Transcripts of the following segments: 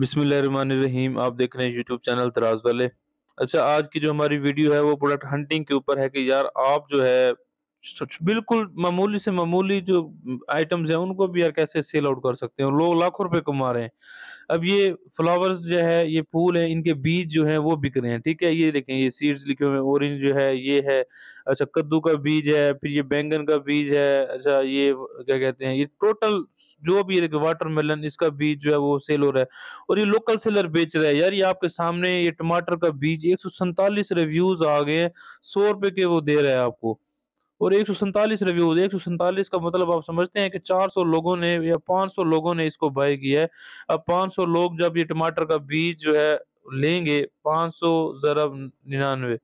बिसमीम आप देख रहे हैं यूट्यूब चैनल दराज वाले अच्छा आज की जो हमारी वीडियो है वो प्रोडक्ट हंटिंग के ऊपर है कि यार आप जो है सच बिल्कुल मामूली से मामूली जो आइटम्स हैं उनको भी यार कैसे सेल आउट कर सकते हैं लोग लाखों रुपए कमा रहे हैं अब ये फ्लावर्स जो है ये फूल है इनके बीज जो है वो बिक रहे हैं ठीक है ये देखें ये सीड्स लिखे हुए हैं ऑरेंज जो है ये है अच्छा कद्दू का बीज है फिर ये बैंगन का बीज है अच्छा ये क्या कहते हैं ये टोटल जो भी देखे वाटरमेलन इसका बीज जो है वो सेल हो रहा है और ये लोकल सेलर बेच रहा है यार ये आपके सामने ये टमाटर का बीज एक रिव्यूज आ गए हैं सौ रुपए के वो दे रहे हैं आपको और एक रिव्यूज एक का मतलब आप समझते हैं कि 400 लोगों ने या 500 लोगों ने इसको बाय किया है अब 500 लोग जब ये टमाटर का बीज जो है लेंगे पाँच सौ जरा निन्यानवे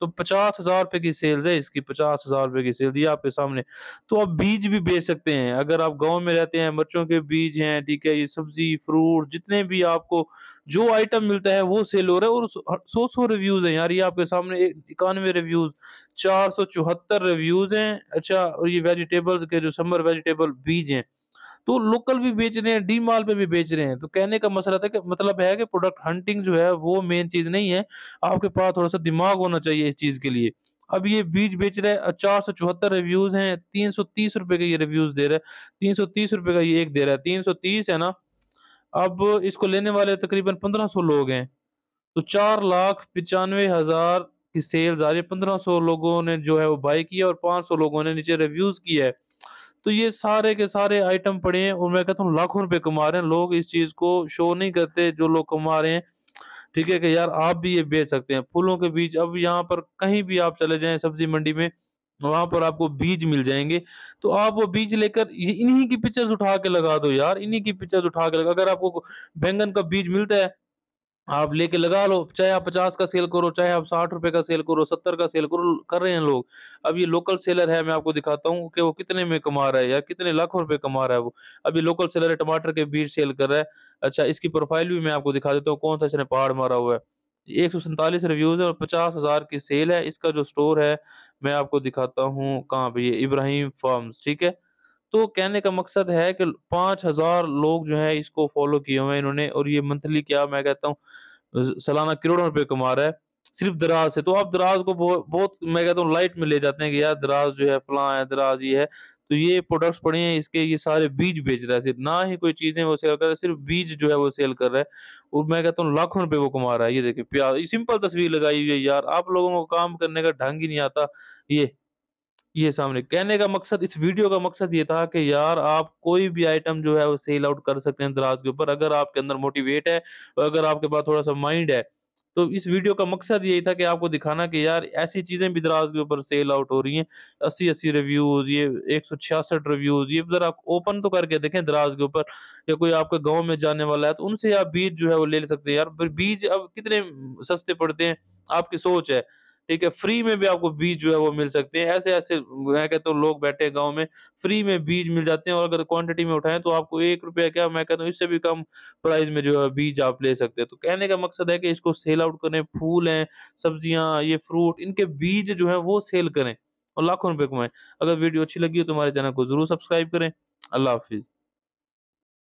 तो पचास हजार रुपए की सेल्स है इसकी पचास हजार रुपए की सेल दी आपके सामने तो आप बीज भी बेच सकते हैं अगर आप गाँव में रहते हैं मर्चों के बीज हैं ठीक है ये सब्जी फ्रूट जितने भी आपको जो आइटम मिलता है वो सेल हो रहा है और सौ सौ रिव्यूज है यार ये आपके सामने इक्यानवे रिव्यूज चार सौ चौहत्तर रिव्यूज हैं अच्छा और ये वेजिटेबल्स के जो समर वेजिटेबल बीज हैं तो लोकल भी बेच रहे हैं डी माल पे भी बेच रहे हैं तो कहने का मसला था कि मतलब है कि प्रोडक्ट हंटिंग जो है वो मेन चीज नहीं है आपके पास थोड़ा सा दिमाग होना चाहिए इस चीज के लिए अब ये बीज बेच रहे चार सौ चौहत्तर रिव्यूज हैं तीन सौ तीस रुपए का ये रिव्यूज दे रहा है तीन सौ तीस रुपए का ये एक दे रहा है तीन सौ तीस है ना अब इसको लेने वाले तकरीबन पंद्रह सौ लोग हैं तो चार लाख पचानवे हजार की सेल्स आ रही है पंद्रह सौ लोगों ने जो है वो बाई किया और पांच सौ लोगों ने नीचे रिव्यूज किया है तो ये सारे के सारे आइटम पड़े हैं और मैं कहता हूँ लाखों रुपए कमा रहे हैं लोग इस चीज को शो नहीं करते जो लोग कमा रहे हैं ठीक है कि यार आप भी ये बेच सकते हैं फूलों के बीज अब यहाँ पर कहीं भी आप चले जाए सब्जी मंडी में वहां पर आपको बीज मिल जाएंगे तो आप वो बीज लेकर इन्हीं की पिक्चर्स उठा के लगा दो यार इन्हीं की पिक्चर्स उठा के लगा अगर आपको बैंगन का बीज मिलता है आप लेके लगा लो चाहे आप पचास का सेल करो चाहे आप साठ रुपए का सेल करो सत्तर का सेल करो कर रहे हैं लोग अब ये लोकल सेलर है मैं आपको दिखाता हूँ कि वो कितने में कमा रहा है या कितने लाखों रुपए कमा रहा है वो अभी लोकल सेलर है टमाटर के बीज सेल कर रहा है अच्छा इसकी प्रोफाइल भी मैं आपको दिखा देता हूँ कौन सा इसने पहाड़ मारा हुआ है एक सौ रिव्यूज है और पचास हजार की सेल है इसका जो स्टोर है मैं आपको दिखाता हूँ कहाँ पे इब्राहिम फार्म ठीक है तो कहने का मकसद है कि पांच हजार लोग जो है इसको फॉलो किए हुए हैं इन्होंने और ये मंथली क्या मैं कहता हूँ सालाना करोड़ों रुपए कमा रहा है सिर्फ दराज से तो आप दराज को बहुत मैं कहता हूँ लाइट में ले जाते हैं कि यार दराज जो है फला है दराज ये है तो ये प्रोडक्ट्स पड़े हैं इसके ये सारे बीज बेच रहा है सिर्फ ना ही कोई चीजें वो सेल कर रहा है सिर्फ बीज जो है वो सेल कर रहा है और मैं कहता हूँ लाखों रुपए वो कमा रहा है ये देखिए प्याज सिंपल तस्वीर लगाई हुई है यार आप लोगों को काम करने का ढंग ही नहीं आता ये ये सामने कहने का मकसद इस वीडियो का मकसद ये था कि यार आप कोई भी आइटम जो है वो सेल आउट कर सकते हैं दराज के ऊपर अगर आपके अंदर मोटिवेट है और अगर आपके पास थोड़ा सा माइंड है तो इस वीडियो का मकसद यही था कि आपको दिखाना कि यार ऐसी चीज़ें भी दराज के ऊपर सेल आउट हो रही हैं अस्सी अस्सी रिव्यूज़ ये एक सौ छियासठ रिव्यूज़ ये ज़रा आप ओपन तो करके देखें दराज के ऊपर या कोई आपके गांव में जाने वाला है तो उनसे आप बीज जो है वो ले सकते हैं यार बीज अब कितने सस्ते पड़ते हैं आपकी सोच है ठीक है फ्री में भी आपको बीज जो है वो मिल सकते हैं ऐसे ऐसे मैं कहता हूँ लोग बैठे गाँव में फ्री में बीज मिल जाते हैं और अगर क्वांटिटी में उठाएं तो आपको एक रुपया क्या मैं कहता हूँ इससे भी कम प्राइस में जो है बीज आप ले सकते हैं तो कहने का मकसद है कि इसको सेल आउट करें फूल हैं सब्जियां ये फ्रूट इनके बीज जो है वो सेल करें और लाखों रुपये कमाएं अगर वीडियो अच्छी लगी हो तो हमारे चैनल को जरूर सब्सक्राइब करें अल्लाह हाफिज़